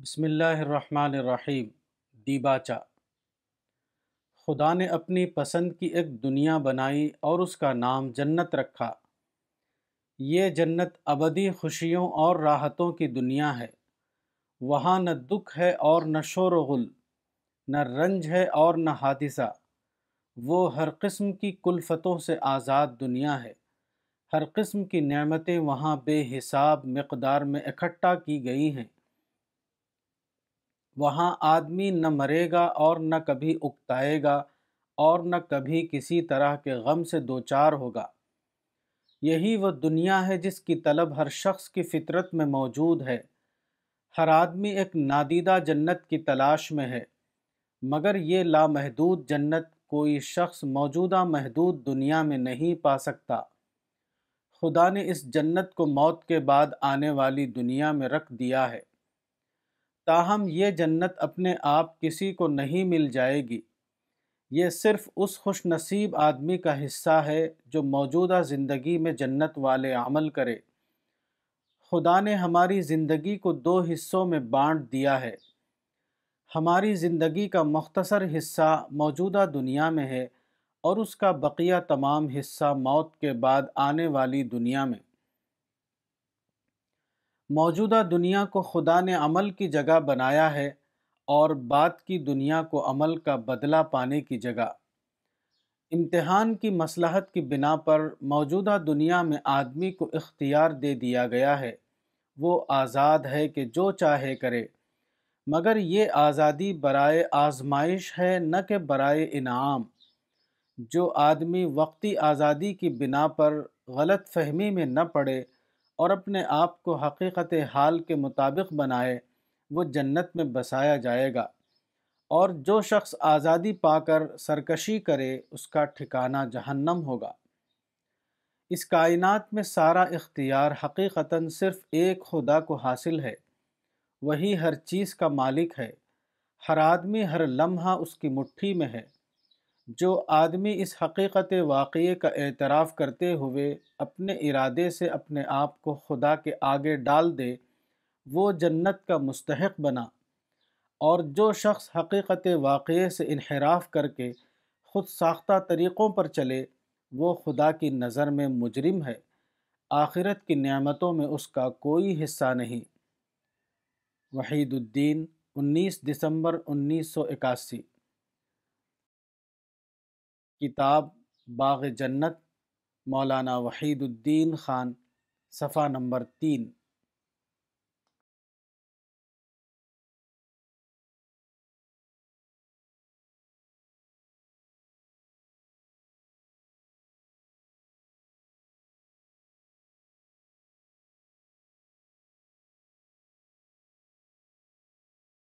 बसमीम दीबाचा खुदा ने अपनी पसंद की एक दुनिया बनाई और उसका नाम जन्नत रखा ये जन्नत अबदी खुशियों और राहतों की दुनिया है वहाँ न दुख है और न शोर गुल न रंज है और न हादिसा वो हर किस्म की कुलफतों से आज़ाद दुनिया है हर किस्म की नेमतें वहाँ बेहिसाब मकदार में इकट्ठा की गई हैं वहाँ आदमी न मरेगा और न कभी उकताएगा और न कभी किसी तरह के गम से दो चार होगा यही वह दुनिया है जिसकी तलब हर शख्स की फितरत में मौजूद है हर आदमी एक नादीदा जन्नत की तलाश में है मगर ये लामहदूद जन्नत कोई शख्स मौजूदा महदूद दुनिया में नहीं पा सकता खुदा ने इस जन्नत को मौत के बाद आने वाली दुनिया में रख दिया है ताहम ये जन्नत अपने आप किसी को नहीं मिल जाएगी ये सिर्फ़ उस खुश नसीब आदमी का हिस्सा है जो मौजूदा ज़िंदगी में जन्नत वाले अमल करे खुदा ने हमारी ज़िंदगी को दो हिस्सों में बांट दिया है हमारी ज़िंदगी का मख्तसर हिस्सा मौजूदा दुनिया में है और उसका बकिया तमाम हिस्सा मौत के बाद आने वाली दुनिया में मौजूदा दुनिया को खुदा ने अमल की जगह बनाया है और बात की दुनिया को अमल का बदला पाने की जगह इम्तहान की मसलहत की बिना पर मौजूदा दुनिया में आदमी को इख्तियार दे दिया गया है वो आज़ाद है कि जो चाहे करे मगर ये आज़ादी बरए आजमाइश है न कि बरए इनाम जो आदमी वक्ती आज़ादी की बिना पर गलत फहमी में न पड़े और अपने आप को हकीकत हाल के मुताबिक बनाए वो जन्नत में बसाया जाएगा और जो शख्स आज़ादी पाकर सरकशी करे उसका ठिकाना जहन्नम होगा इस कायनात में सारा इख्तियार हकीकता सिर्फ़ एक खुदा को हासिल है वही हर चीज़ का मालिक है हर आदमी हर लम्हा उसकी मुट्ठी में है जो आदमी इस हकीकत वाक़े का एतराफ़ करते हुए अपने इरादे से अपने आप को खुदा के आगे डाल दे वो जन्नत का मस्तक बना और जो शख्स हकीकत वाक़े से इनहराफ करके ख़ुद साख्ता तरीक़ों पर चले वो खुदा की नज़र में मुजरम है आखिरत की नियामतों में उसका कोई हिस्सा नहीं वहीदुद्दीन 19 दिसंबर 1981 किताब बाग जन्नत मौलाना वहीदुद्दीन ख़ान सफ़ा नंबर तीन